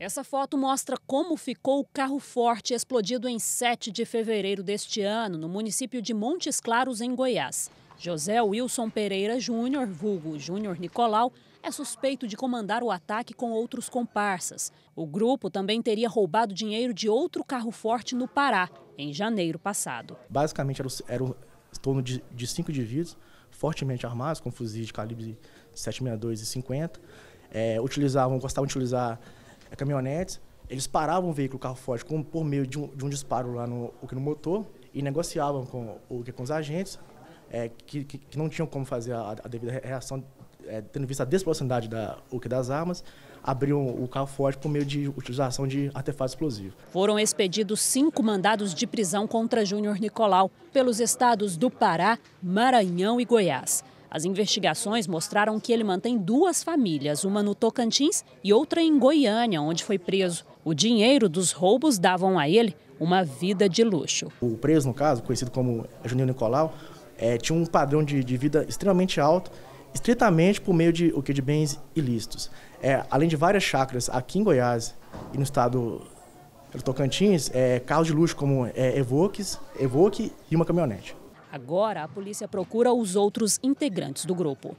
Essa foto mostra como ficou o carro forte explodido em 7 de fevereiro deste ano, no município de Montes Claros, em Goiás. José Wilson Pereira Júnior, vulgo Júnior Nicolau, é suspeito de comandar o ataque com outros comparsas. O grupo também teria roubado dinheiro de outro carro forte no Pará, em janeiro passado. Basicamente eram, eram em torno de, de cinco indivíduos, fortemente armados, com fuzis de calibre 7,62 e 50. É, utilizavam, gostavam de utilizar é caminhonetes, eles paravam o veículo, o carro forte, com, por meio de um, de um disparo lá no, no motor e negociavam com, o, com os agentes, é, que, que, que, não tinham como fazer a, a devida reação, é, tendo visto a desproporcionalidade da, o que das armas, abriam o carro forte por meio de utilização de artefatos explosivos. Foram expedidos cinco mandados de prisão contra Júnior Nicolau pelos estados do Pará, Maranhão e Goiás. As investigações mostraram que ele mantém duas famílias, uma no Tocantins e outra em Goiânia, onde foi preso. O dinheiro dos roubos davam a ele uma vida de luxo. O preso, no caso, conhecido como Juninho Nicolau, é, tinha um padrão de, de, vida extremamente alto, estritamente por meio de o que de bens ilícitos. É, além de várias chacras aqui em Goiás e no estado do Tocantins, é, carros de luxo como é, Evoques, Evoque e uma caminhonete. Agora, a polícia procura os outros integrantes do grupo.